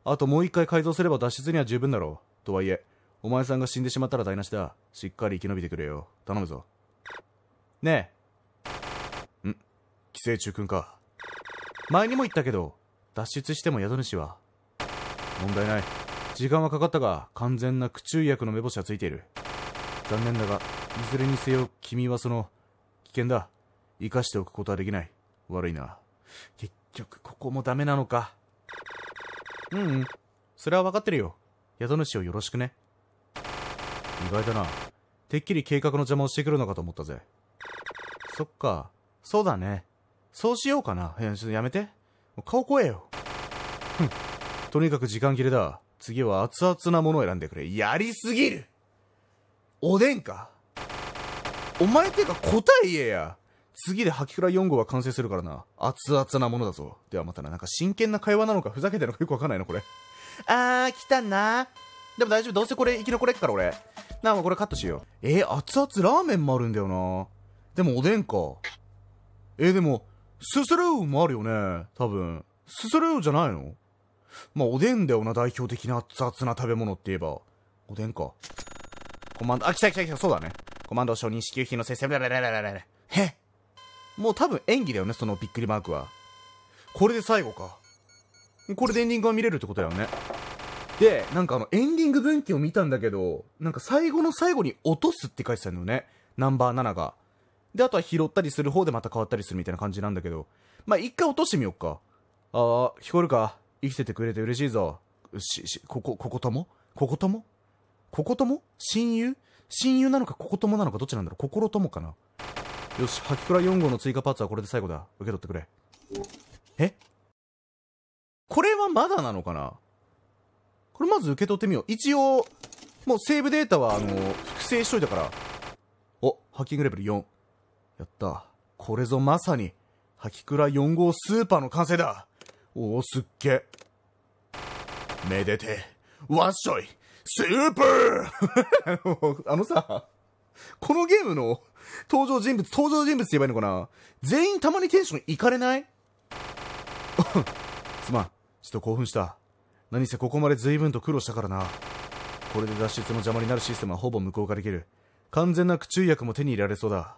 あともう1回改造すれば脱出には十分だろう。とはいえ、お前さんが死んでしまったら台無しだ。しっかり生き延びてくれよ。頼むぞ。ねえ。ん寄生虫くんか。前にも言ったけど、脱出しても宿主は。問題ない。時間はかかったが、完全な駆虫薬の目星はついている。残念だが、いずれにせよ、君はその、危険だ。生かしておくことはできない。悪いな。結局、ここもダメなのか。うんうん。それは分かってるよ。宿主をよろしくね。意外だな。てっきり計画の邪魔をしてくるのかと思ったぜ。そっか。そうだね。そうしようかな。え、ちょっとやめて。顔怖えよ。ふん。とにかく時間切れだ。次は熱々なものを選んでくれ。やりすぎるおでんかお前ってか答え言えや。次でハキクラ4号が完成するからな。熱々なものだぞ。ではまたな、なんか真剣な会話なのかふざけてるのかよくわかんないの、これ。あー、来たな。でも大丈夫、どうせこれ生き残れっから俺。なあ、これカットしよう。えー、熱々ラーメンもあるんだよな。でもおでんか。えー、でも、すするうもあるよね。多分。すするうじゃないのまあ、おでんだよな、代表的な熱々な食べ物って言えば。おでんか。コマンド、あ、来た来た来た、そうだね。コマンド承認支給品の先生、ブラブラブラブラへっもう多分演技だよね、そのびっくりマークは。これで最後か。これでエンディングが見れるってことだよね。で、なんかあの、エンディング分岐を見たんだけど、なんか最後の最後に落とすって書いてたんだよね。ナンバー7が。で、あとは拾ったりする方でまた変わったりするみたいな感じなんだけど。まあ、一回落としてみよっか。ああ、聞こえるか生きててくれて嬉しいぞ。し、し、ここ、ここともここともこことも親友親友なのかここともなのかどっちなんだろう心ともかなよし、ハキクラ4号の追加パーツはこれで最後だ。受け取ってくれ。えこれはまだなのかなこれまず受け取ってみよう。一応、もうセーブデータは、あの、複製しといたから。お、ハッキングレベル4。やった。これぞまさに、ハキクラ4号スーパーの完成だ。おお、すっげえ。めでて、わっしょい、スーパー <laughs> あのさ、このゲームの登場人物、登場人物って言えばいいのかな全員たまにテンションいかれない <laughs> すまん。ちょっと興奮した。何せここまで随分と苦労したからな。これで脱出の邪魔になるシステムはほぼ無効化できる。完全な苦中薬も手に入れられそうだ。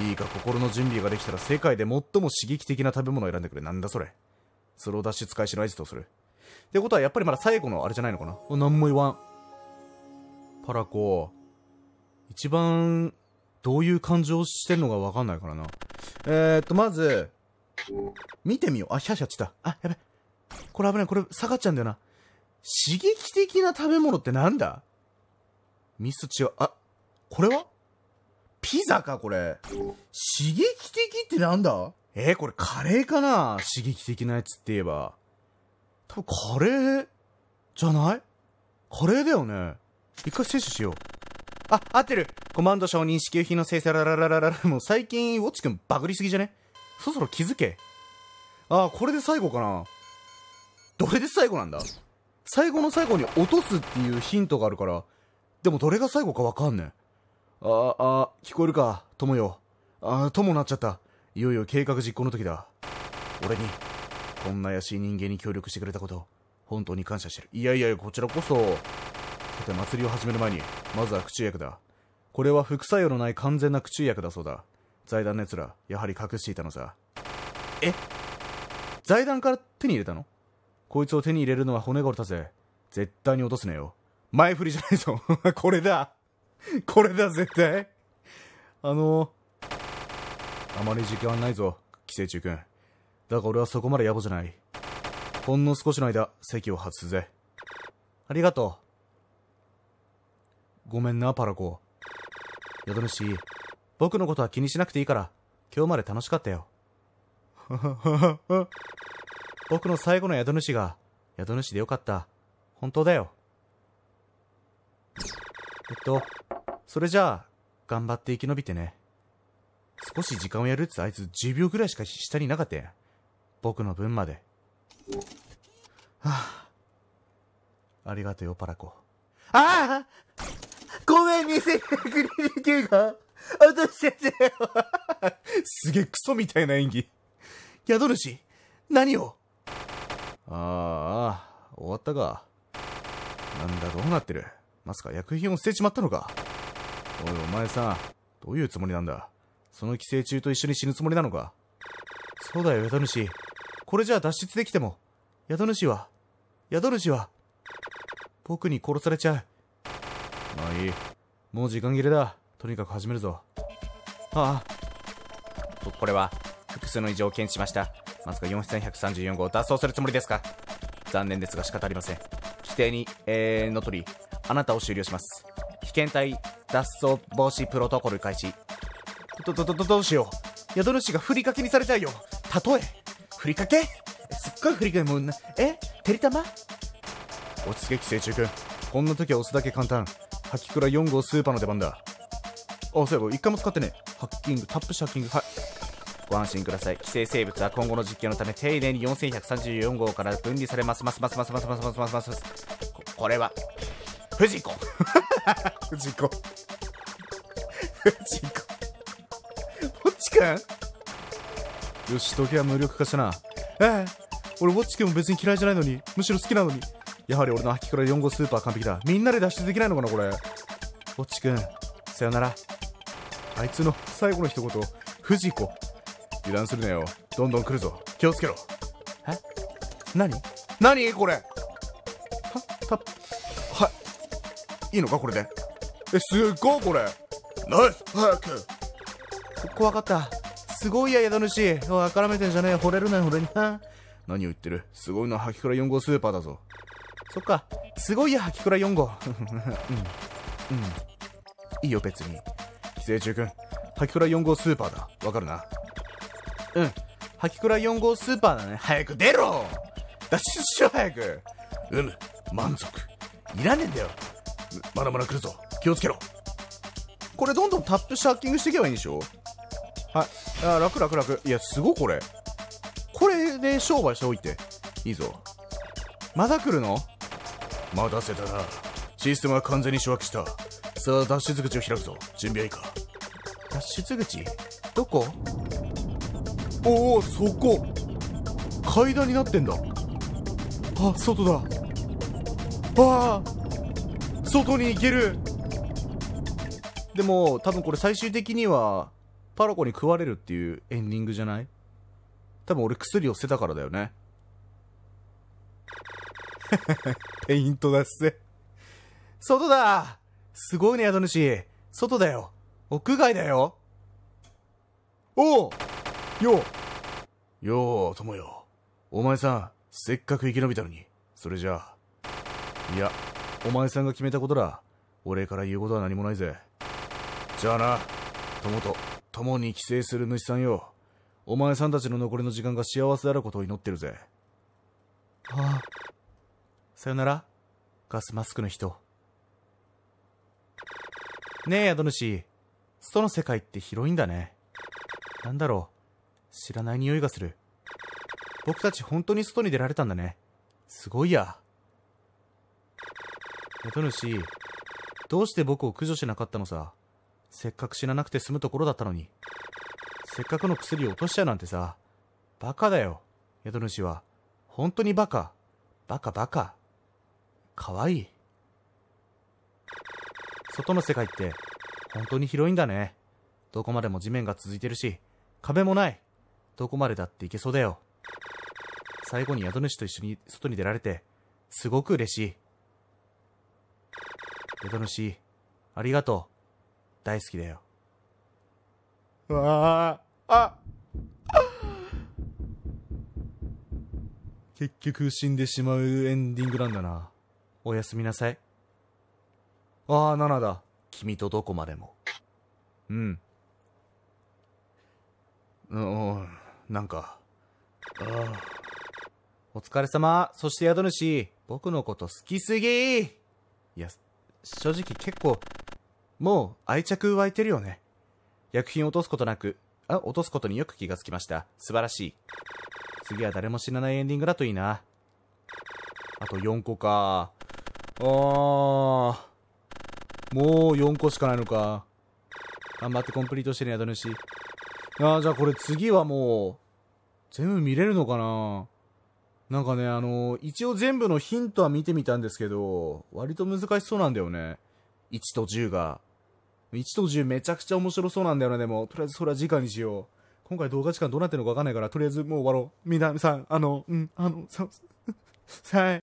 いいか、心の準備ができたら世界で最も刺激的な食べ物を選んでくれ。なんだそれ。それを脱出開始の合図とする。ってことはやっぱりまだ最後のあれじゃないのかな何も言わん。パラコ、一番どういう感情をしてるのかわかんないからな。えー、っと、まず、見てみよう。あ、シャシャってた。あ、やべ。これ危ない。これ下がっちゃうんだよな。刺激的な食べ物ってなんだミス違う。あ、これはピザか、これ。刺激的ってなんだえー、これカレーかな刺激的なやつって言えば。多分カレーじゃないカレーだよね。一回摂取しよう。あ、合ってるコマンド承認支給品の生成ラララララもう最近、ウォッチ君バグりすぎじゃねそろそろ気づけ。あ、これで最後かな。どれで最後なんだ最後の最後に落とすっていうヒントがあるから、でもどれが最後かわかんねえ。あ、あ、聞こえるか、友よ。あ、友なっちゃった。いよいよ計画実行の時だ。俺に、こんな怪しい人間に協力してくれたこと、本当に感謝してる。いやいやいや、こちらこそ。さて祭りを始める前にまずは口薬だこれは副作用のない完全な口薬だそうだ財団の奴らやはり隠していたのさえ財団から手に入れたのこいつを手に入れるのは骨頃だたぜ絶対に落とすねよ前振りじゃないぞ <laughs> これだこれだ絶対あのー、あまり時間はないぞ寄生虫くんだが俺はそこまで野暮じゃないほんの少しの間席を外すぜありがとうごめんな、パラコ。宿主、僕のことは気にしなくていいから、今日まで楽しかったよ。<laughs> 僕の最後の宿主が、宿主でよかった。本当だよ。えっと、それじゃあ、頑張って生き延びてね。少し時間をやるってあいつ10秒ぐらいしか下になかったよ。僕の分まで。はあ、ありがとよ、パラコ。ああで見せるリキューが落としてよ。すげえクソみたいな演技。宿主、何をああ、終わったか。なんだ、どうなってるまさか薬品を捨てちまったのかおい、お前さ、ん、どういうつもりなんだその寄生虫と一緒に死ぬつもりなのかそうだよ、宿主。これじゃあ脱出できても、宿主は、宿主は、僕に殺されちゃう。まあいい。もう時間切れだとにかく始めるぞああこれは複数の異常を検知しましたまさか4134号を脱走するつもりですか残念ですが仕方ありません規定に、えー、のとりあなたを終了します危険体脱走防止プロトコル開始どどどどどうしよう宿主がふりかけにされちゃうよたとえふりかけすっごいふりかけもんなえてりたま落ち着け寄生虫くんこんな時は押すだけ簡単滝倉4号スーパーの出番だあそういえば一回も使ってねハッキングタップシャッキングはいご安心ください寄生生物は今後の実験のため丁寧に4134号から分離されますますますますますますますますますこれは藤子 <laughs> 藤子藤子ウォッチ君よし時は無力化したなええ俺ウォッチ君も別に嫌いじゃないのにむしろ好きなのにやはり俺の秋から4号スーパー完璧だみんなで脱出できないのかなこれぼっちくんさよならあいつの最後の一言藤子油断するなよどんどん来るぞ気をつけろえ何何これはたはいいいのかこれでえすっごいこれナイス早く怖かったすごいや宿主おいからめてんじゃねえ惚れるなよ俺に何を言ってるすごいのはきから4号スーパーだぞそっか。すごいや、ハキクラ4号。うん。うん。いいよ、別に。寄生虫くん、ハキクラ4号スーパーだ。わかるな。うん。ハキクラ4号スーパーだね。早く出ろ脱出しろ、早く。うむ、満足。いらねえんだよ。まだまだ来るぞ。気をつけろ。これどんどんタップシャッキングしていけばいいんでしょはい。あ、楽楽楽。いや、すごいこれ。これで商売しておいて。いいぞ。まだ来るの待たせたなシステムは完全に掌握したさあ脱出口を開くぞ準備はいいか脱出口どこおおそこ階段になってんだあ外だああ外に行けるでも多分これ最終的にはパラコに食われるっていうエンディングじゃない多分俺薬を捨てたからだよね <laughs> ペイントだっせ。外だすごいね、宿主。外だよ。屋外だよ。おうようよう、友よ。お前さん、せっかく生き延びたのに。それじゃあ。いや、お前さんが決めたことだ。俺から言うことは何もないぜ。じゃあな、友と共に帰省する主さんよ。お前さんたちの残りの時間が幸せであることを祈ってるぜ。はあ。さよなら、ガスマスクの人。ねえ、宿主。外の世界って広いんだね。なんだろう。知らない匂いがする。僕たち本当に外に出られたんだね。すごいや。宿主、どうして僕を駆除しなかったのさ。せっかく死ななくて済むところだったのに。せっかくの薬を落としちゃうなんてさ。バカだよ。宿主は。本当にバカ。バカバカ。かわいい。外の世界って本当に広いんだね。どこまでも地面が続いてるし、壁もない。どこまでだって行けそうだよ。最後に宿主と一緒に外に出られて、すごく嬉しい。宿主、ありがとう。大好きだよ。わあ、あ、結局死んでしまうエンディングなんだな。おやすみなさい。ああ、ナナだ。君とどこまでも。うん。うん、なんか。ああ。お疲れ様。そして宿主、僕のこと好きすぎいや、正直結構、もう愛着湧いてるよね。薬品落とすことなく、あ、落とすことによく気がつきました。素晴らしい。次は誰も死なないエンディングだといいな。あと4個か。あー。もう4個しかないのか。頑張ってコンプリートしてね、宿主。ああ、じゃあこれ次はもう、全部見れるのかななんかね、あのー、一応全部のヒントは見てみたんですけど、割と難しそうなんだよね。1と10が。1と10めちゃくちゃ面白そうなんだよね、でも。とりあえずそれは次回にしよう。今回動画時間どうなってるのかわかんないから、とりあえずもう終わろう。みんな、さん、あの、うん、あの、さ、さい。